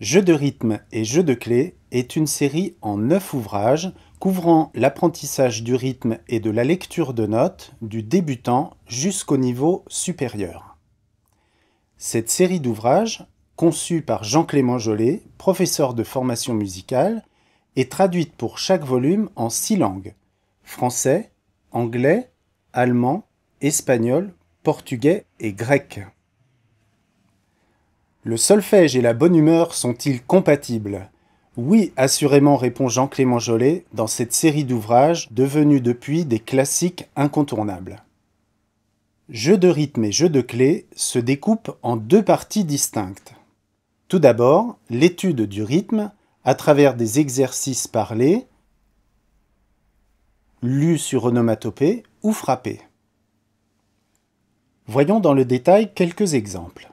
Jeu de rythme et jeu de clés est une série en neuf ouvrages couvrant l'apprentissage du rythme et de la lecture de notes du débutant jusqu'au niveau supérieur. Cette série d'ouvrages, conçue par Jean-Clément Jollet, professeur de formation musicale, est traduite pour chaque volume en six langues français, anglais, allemand, espagnol, portugais et grec. Le solfège et la bonne humeur sont-ils compatibles Oui, assurément, répond Jean-Clément Jolet dans cette série d'ouvrages devenus depuis des classiques incontournables. Jeu de rythme et jeu de clé se découpent en deux parties distinctes. Tout d'abord, l'étude du rythme à travers des exercices parlés, lus sur onomatopée ou frappés. Voyons dans le détail quelques exemples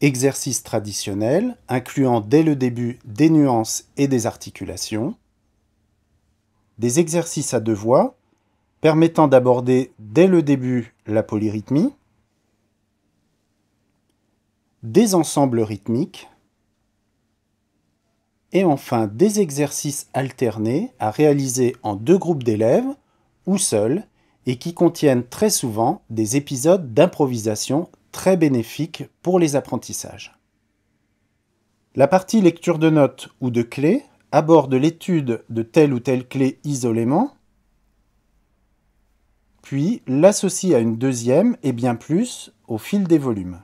exercices traditionnels, incluant dès le début des nuances et des articulations, des exercices à deux voix, permettant d'aborder dès le début la polyrythmie, des ensembles rythmiques, et enfin des exercices alternés à réaliser en deux groupes d'élèves ou seuls et qui contiennent très souvent des épisodes d'improvisation très bénéfique pour les apprentissages. La partie lecture de notes ou de clés aborde l'étude de telle ou telle clé isolément, puis l'associe à une deuxième et bien plus au fil des volumes.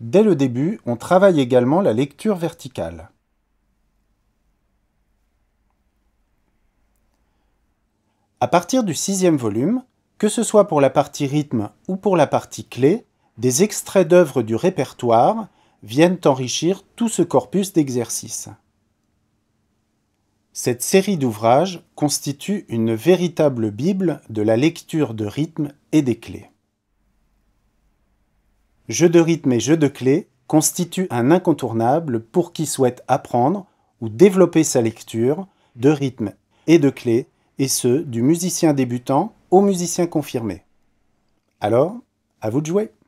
Dès le début, on travaille également la lecture verticale. À partir du sixième volume, que ce soit pour la partie rythme ou pour la partie clé, des extraits d'œuvres du répertoire viennent enrichir tout ce corpus d'exercices. Cette série d'ouvrages constitue une véritable bible de la lecture de rythme et des clés. Jeu de rythme et jeu de clés constituent un incontournable pour qui souhaite apprendre ou développer sa lecture de rythme et de clés, et ce, du musicien débutant aux musiciens confirmés. Alors, à vous de jouer